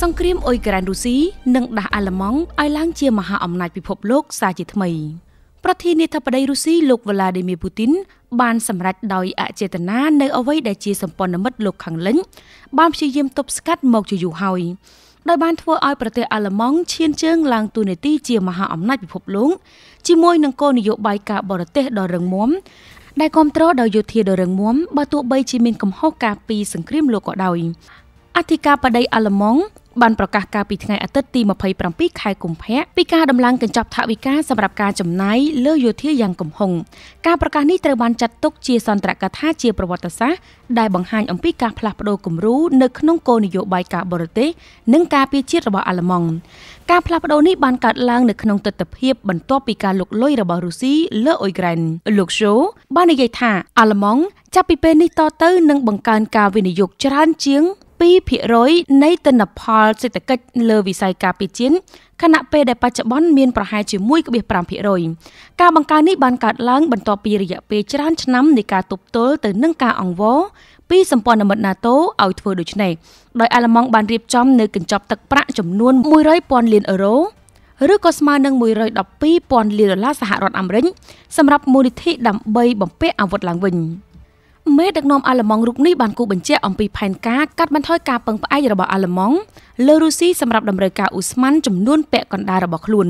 សង្គ្រាមអ៊ុយក្រែនរុស្ស៊ីនឹងដាស់អាល្លឺម៉ង់ឲ្យឡើងជាមហាអំណាចពិភពលោកសាជាថ្មីប្រធានាធិបតីរុស្ស៊ីលោកវ្លាឌីមៀពូទីន បានសម្រេចដោយអចេតនានៅអ្វីដែលជាសម្ព័ន្ធមិត្តលោកខាងលិចបានព្យាយាមទប់ស្កាត់មកជាយូរហើយដោយបានធ្វើឲ្យប្រទេសអាល្លឺម៉ង់ឈានជើងឡើងទូនាទីជាមហាអំណាចពិភពលោកជាមួយនឹងគោលនយោបាយការបរទេសដ៏រឹងមាំដែលគ្រប់គ្រងដោយយោធាដ៏រឹងមាំបើទោះបីជាមានកំហុសការពីសង្គ្រាមលោកក៏ដោយអធិការបដីអាល្លឺម៉ង់បានប្រកាសកាលពីថ្ងៃអាទិត្យទី27ខែកុម្ភៈពីការដំឡើងកញ្ចប់ថវិកាសម្រាប់ការចំណាយលើយោធាយ៉ាងគំហុងការប្រកាសនេះត្រូវបានចាត់ទុកជាសន្ទរកថាជាប្រវត្តិសាស្ត្រដែលបង្ហាញអំពីការផ្លាស់ប្តូរគំរូនៅក្នុងគោលនយោបាយការបរទេសនិងការពារជាតិរបស់អាល្លឺម៉ង់ការផ្លាស់ប្តូរនេះបានកើតឡើងនៅក្នុងទស្សនវិជ្ជាបន្ទាប់ពីការលុកលុយរបស់រុស្ស៊ីលើអ៊ុយក្រែនលោកស៊ូបាននិយាយថាអាល្លឺម៉ង់ចាប់ពីពេលនេះតទៅនឹងបង្កើនការវិនិយោគច្រើនជាង2%នៃទិន្នផលសេដ្ឋកិច្ចលើវិស័យការពារជាតិខណៈពេលដែលបច្ចុប្បន្នមានប្រហែលជា1.5%ការបង្កើននេះបានកើតឡើងបន្ទាប់ពីរយៈពេលច្រើនឆ្នាំនៃការទប់ទល់ទៅនឹងការអង្វរពីសម្ព័ន្ធមិត្ត NATO ឲ្យធ្វើដូច្នេះដោយអាល្លឺម៉ង់បានរៀបចំនៅកញ្ចប់ទឹកប្រាក់ចំនួន100,000លានអឺរ៉ូឬក៏ស្មើនឹង112,000លានដុល្លារសហរដ្ឋអាមេរិកសម្រាប់មូលនិធិដើម្បីបំពាក់អាវុធឡើងវិញ។មេដឹកនាំអាល្លឺម៉ង់រូបនេះបានគូបញ្ជាក់អំពីផែនការកាត់បន្ថយការពឹងផ្អែករបស់អាល្លឺម៉ង់លើរុស្ស៊ីសម្រាប់តម្រូវការអ៊ូស្ម៉ាន់ចំនួនពាក់កណ្ដាលរបស់ខ្លួន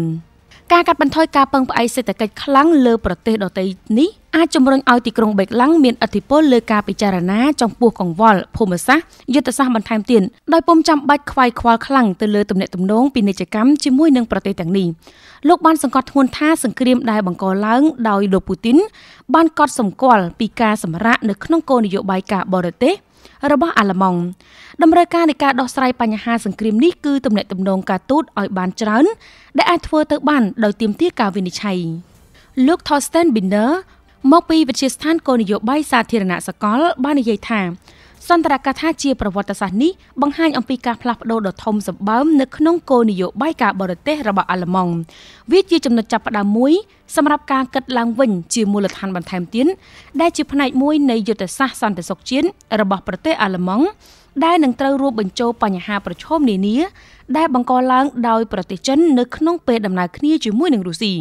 ការកាត់បន្ថយការពឹងផ្អែកសេដ្ឋកិច្ចខ្លាំងលើប្រទេសដទៃនេះអាចជំរុញឲ្យទីក្រុងបេកឡាំងមានឥទ្ធិពលលើការពិចារណាចំពោះកង្វល់ភូមិសាស្ត្រយុទ្ធសាស្ត្របន្ថែមទៀតដោយពុំចាំបាច់ខ្វាយខ្វល់ខ្លាំងទៅលើទំនាក់ទំនងពាណិជ្ជកម្មជាមួយនឹងប្រទេសទាំងនេះលោកបានសង្កត់ធ្ងន់ថាសង្គ្រាមដែលបង្កឡើងដោយលោកពូទីនបានកត់សម្គាល់ពីការសម្រាកនៅក្នុងគោលនយោបាយការបរទេសរបស់អាល្លឺម៉ង់តម្រូវការនៃការដោះស្រាយបញ្ហាសង្គ្រាមនេះគឺទំនាក់ទំនងការទូតឲ្យបានច្រើនដែលអាចធ្វើទៅបាន ដោយទាមទារការវិនិច្ឆ័យលោក Thorsten Binner មកពីវិទ្យាស្ថានគោលនយោបាយសាធារណសកល បាននិយាយថាសន្តរកថាជាប្រវត្តិសាស្ត្រនេះបង្ហាញ អំពីការផ្លាស់ប្ដូរដ៏ធំសម្បើមនៅក្នុងគោលនយោបាយការបរទេសរបស់អាល្លឺម៉ង់វាជាចំណុចចាប់ផ្ដើមមួយ សម្រាប់ការគិតឡើងវិញជាមូលដ្ឋានបន្ថែមទៀតដែលជាផ្នែកមួយនៃយុទ្ធសាស្ត្រសន្តិសុខជាតិរបស់ប្រទេសអាល្លឺម៉ង់ដែលនឹងត្រូវរួមបញ្ចូលបញ្ហាប្រឈមនានាដែលបង្កឡើងដោយប្រទេសចិននៅក្នុងពេលដំណើរគ្នាជាមួយនឹងរុស្ស៊ី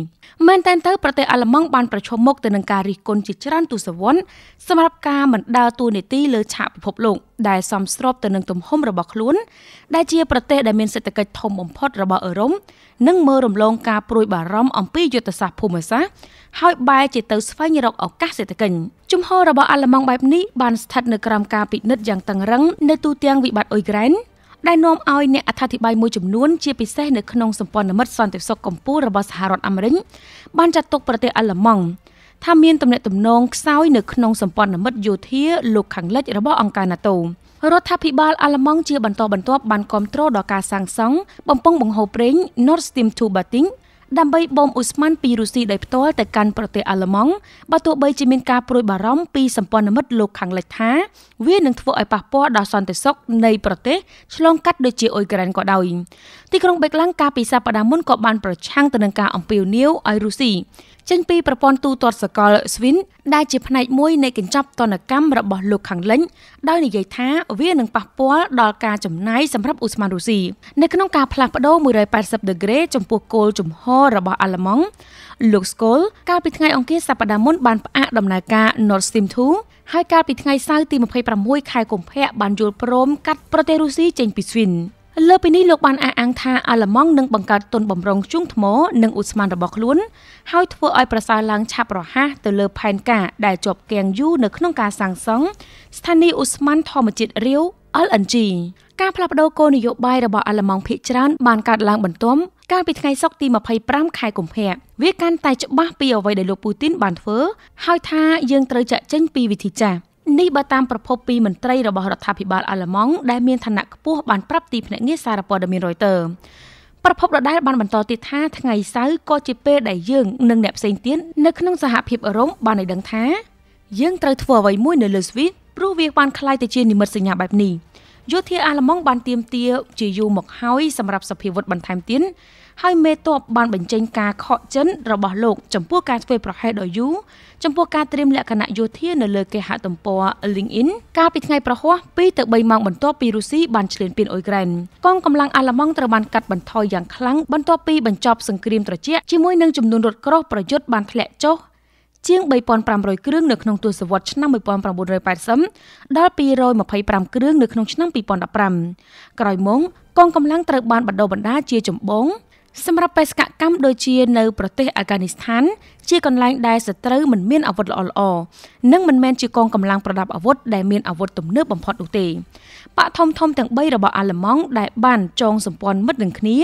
មែនតែនទៅប្រទេសអាល្លឺម៉ង់បានប្រឈមមុខទៅនឹងការរិះគន់ជាច្រើនទសវត្សរ៍សម្រាប់ការមិនដើរតួនាទីលើឆាកពិភពលោកដែលសមស្រប ទៅនឹងទំហំរបស់ខ្លួនដែលជាប្រទេសដែលមានសេដ្ឋកិច្ចធំបំផុតរបស់អឺរ៉ុបនិងមើលរំលងការព្រួយបារម្ភអំពីយុទ្ធសាស្ត្រភូមិសាស្ត្រហើយបែរជាទៅស្វែងរកឱកាសសេដ្ឋកិច្ចជំហររបស់អាល្លឺម៉ង់បែបនេះបានស្ថិតនៅក្រោមការពិនិត្យយ៉ាងតឹងរឹងនៅទូទាំងវិបត្តិអ៊ុយក្រែនដែលនាំឲ្យអ្នកអត្ថាធិប្បាយមួយចំនួនជាពិសេសនៅក្នុងសម្ព័ន្ធមិត្តសន្តិសុខកម្ពុជារបស់សហរដ្ឋអាមេរិកបានចាត់ទុកប្រទេសអាល្លឺម៉ង់ថាមានទំនាក់ទំនងខ្សោយនៅក្នុងសម្ព័ន្ធមិត្តយោធាលោកខាងលិចរបស់អង្គការ NATO រដ្ឋាភិបាលអាល្លឺម៉ង់ជាបន្តបន្ទាប់បានគ្រប់គ្រងដល់ការសាងសង់បំពង់បង្ហូរប្រេង Nord Stream 2 Bating ដើម្បីបូមអ៊ូស្មានពីរុស្ស៊ីដោយផ្ទាល់ទៅកាន់ប្រទេសអាល្លឺម៉ង់បើទោះបីជាមានការព្រួយបារម្ភពីសម្ព័ន្ធមិត្តលោកខាងលិចថាវានឹងធ្វើឲ្យប៉ះពាល់ដល់សន្តិសុខនៃប្រទេសឆ្លងកាត់ដូចជាអ៊ុយក្រែនក៏ដោយទីក្រុងបេកឡាំងកាលពីសប្តាហ៍មុនក៏បានប្រឆាំងទៅនឹងការអំពាវនាវឲ្យរុស្ស៊ីចេញពីប្រព័ន្ធទូទាត់សកល SWIN ដែលជាផ្នែកមួយនៃកញ្ចប់ទនកម្មរបស់លោកខាងលិញដោយនិយាយថា វានឹងប៉ះពាល់ដល់ការចំណាយសម្រាប់អ៊ូស្ម៉ានរូស៊ីនៅក្នុងការផ្លាស់ប្ដូរ180ដឺក្រេចំពោះគោលជំហររបស់អាល្លឺម៉ង់លោកស្គលកាលពីថ្ងៃអង្គារសប្តាហ៍មុនបានផ្អាកដំណើរការ Nord Stream 2ហើយកាលពីថ្ងៃសៅរ៍ទី26ខែកុម្ភៈបានយល់ព្រមកាត់ប្រទេសរុស្ស៊ីចេញពីស្វីនលើពីនេះលោកបានអះអាងថាអាល្លឺម៉ង់នឹងបង្កើតទុនបំរុងជុងថ្មនិងឧស្ម័នរបស់ខ្លួន ហើយធ្វើឲ្យប្រសើរឡើងឆាប់រហ័សទៅលើផែនការដែលជាប់គាំងយូរនៅក្នុងការសាងសង់ស្ថានីយឧស្ម័នធម្មជាតិរាវ LNG ការផ្លាស់ប្តូរគោលនយោបាយរបស់អាល្លឺម៉ង់ភាគច្រើន បានកើតឡើងបន្ទាប់កាលពីថ្ងៃសុក្រទី25ខែកុម្ភៈវាកាន់តែច្បាស់ពីអ្វីដែលលោកពូទីនបានធ្វើហើយថាយើងត្រូវចាក់ចេញពីវិធីចាស់នេះបើតាមប្រភពពីមន្ត្រីរបស់រដ្ឋាភិបាលអាល្លឺម៉ង់ដែលមានឋានៈខ្ពស់បានប្រាប់ទីភ្នាក់ងារសារព័ត៌មាន Reuters ប្រភពដដែលបានបន្តទៀតថាថ្ងៃសៅរ៍ក៏ជាពេលដែលយើងនិងអ្នកផ្សេងទៀតនៅក្នុងសហភាពអឺរ៉ុបបានឲ្យដឹងថាយើងត្រូវធ្វើអ្វីមួយនៅលើស្វីសព្រោះវាបានคล้ายទៅជានិមិត្តសញ្ញាបែបនេះយោធាអាល្លឺម៉ង់បានទៀមទាជាយូរមកហើយសម្រាប់សភាវុធបន្ថែមទៀតហើយមេតបបានបញ្ចេញការខកចិនរបស់លោកចំពោះការធ្វើប្រហែសដ៏យូរចំពោះការត្រៀមលក្ខណៈយោធានៅលើគេហទំព័រ LinkedIn កាលពីថ្ងៃប្រហ័ស2ទៅ3ម៉ោងបន្ទាប់ពីរុស្ស៊ីបានឈ្លានពានអ៊ុយក្រែនកងកម្លាំងអាល្លឺម៉ង់ត្រូវបានកាត់បន្ថយយ៉ាងខ្លាំងបន្ទាប់ពីបញ្ចប់ សង្គ្រាមត្រជាក់ជាមួយនឹងចំនួនរថក្រោះប្រយុទ្ធបានធ្លាក់ចុះជាង3500គ្រឿងនៅក្នុងទសវត្សរ៍ឆ្នាំ1980ដល់225គ្រឿងនៅក្នុងឆ្នាំ2015ក្រោយមកកងកម្លាំងត្រូវបានបណ្ដុះបណ្ដាលជាចម្បងសម្រាប់បេសកកម្មដូចជានៅ ប្រទេសអាហ្វហ្គានីស្ថាន ជាកន្លែងដែលសត្រូវមិនមានអាវុធល្អល្អនិងមិនមែនជាកងកម្លាំងប្រដាប់អាវុធដែលមានអាវុធទំនើបបំផុតនោះទេបកធំធំទាំង3របស់អាល្លឺម៉ង់ដែលបានចងសម្ព័ន្ធមិត្តនឹងគ្នា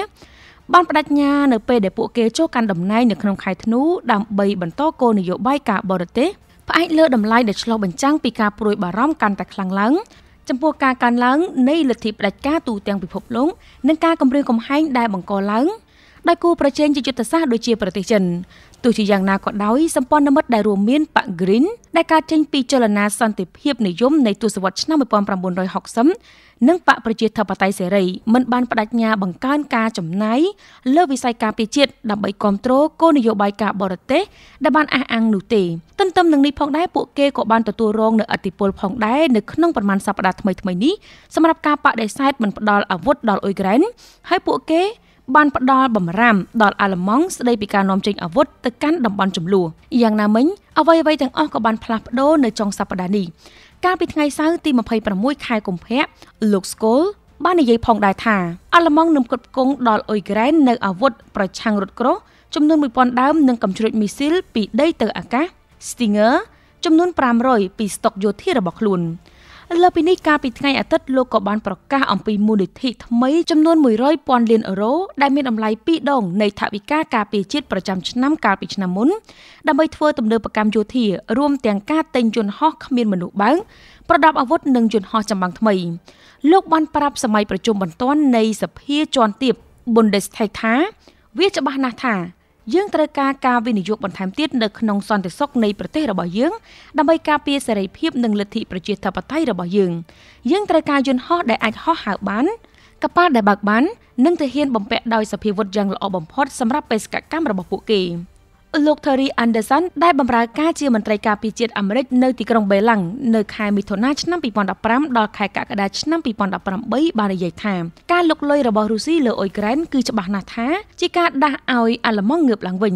បានបដិញ្ញានៅ ពេលដែលពួកគេចូលកាន់តំណែងនៅក្នុងខែធ្នូដើម្បីបន្តគោលនយោបាយការបរទេសផ្អែកលើតម្លៃដែលឆ្លុះបញ្ចាំងពីការព្រួយបារម្ភកាន់តែខ្លាំងឡើងចំពោះការកើនឡើងនៃលទ្ធិផ្ដាច់ការទូទាំងពិភពលោកនិងការគម្រាមកំហែងដែលបង្កឡើង។ដោយគូប្រជែងជាយុទ្ធសាស្ត្រដូចជាប្រទេសចិនទោះជាយ៉ាងណាក៏ដោយសម្ព័ន្ធមិត្តដែលរួមមានប៉ាហ្គ្រីនដែលកើតចេញពីចលនាសន្តិភាពនិយមនៃទសវត្សរ៍ឆ្នាំ1960និងបកប្រជាធិបតេយ្យសេរីមិនបានបដិញ្ញាបង្កើនការចំណាយលើវិស័យការពារជាតិដើម្បីគ្រប់គ្រងគោលនយោបាយការបរទេសដែលបានអះអាងនោះទេទន្ទឹមនឹងនេះផងដែរពួកគេក៏បានទទួលរងនូវអធិពលផងដែរនៅក្នុងប្រមាណសប្តាហ៍ថ្មីៗនេះសម្រាប់ការបដិសេធមិនផ្ដល់អាវុធដល់អ៊ុយក្រែនហើយពួកគេបានផ្ដល់បំរាមដល់អាល្លឺម៉ង់ស្ដីពីការនាំចេញអាវុធទៅកាន់តំបន់ចំនួនយ៉ាងណាមិញអ្វីៗទាំងអស់ក៏បានផ្លាស់ប្ដូរនៅចុងសប្តាហ៍នេះកាលពីថ្ងៃសៅរ៍ទី26ខែកុម្ភៈលោកស្គលបាននិយាយផងដែរថាអាល្លឺម៉ង់នឹងគ្រប់គងដល់អ៊ុយក្រែននៅអាវុធប្រឆាំងរថក្រោះចំនួន1000ដើមនិងកាំជ្រួចមីស៊ីលពីដីទៅអាកាស Stinger ចំនួន500ពីស្តុកយោធារបស់ខ្លួន។លើពីនេះកាលពីថ្ងៃអាទិត្យលោកក៏បានប្រកាសអំពីមូលនិធិថ្មីចំនួន100,000លានអឺរ៉ូដែលមានតម្លៃ2ដងនៃថវិកាការពារជាតិប្រចាំឆ្នាំកាលពីឆ្នាំមុនដើម្បីធ្វើទំនើបកម្មយោធារួមទាំងការទិញយន្តហោះគ្មានមនុស្សបើកប្រដាប់អាវុធនិងយន្តហោះចម្បាំងថ្មី លោកបានប្រាប់សម័យប្រជុំបន្ទាន់នៃសភាជាន់ទាប Bundestag ថាវាច្បាស់ណាស់ថាយើងត្រូវការការវិនិយោគបន្ថែមទៀតនៅក្នុងសន្តិសុខនៃប្រទេសរបស់យើងដើម្បីការពារសេរីភាពនិងលទ្ធិប្រជាធិបតេយ្យរបស់យើងយើងត្រូវការយន្តហោះដែលអាចហោះហើរបាន កប៉ាល់ដែលបើកបាននិងទាហានបំពាក់ដោយសភាវុធយ៉ាងល្អបំផុតសម្រាប់បេសកកម្មរបស់ពួកគេ។លោក Terry Anderson ដែលបម្រើការជាមន្ត្រីការពារជាតិអាមេរិកនៅទីក្រុងបេឡាំងនៅខែមិថុនាឆ្នាំ2015ដល់ខែកក្កដាឆ្នាំ2018បាននិយាយថា ការលុកលុយរបស់រុស្ស៊ីលើអ៊ុយក្រែនគឺច្បាស់ណាស់ថាជាការដាស់ឲ្យអាល្លឺម៉ង់ងើបឡើងវិញ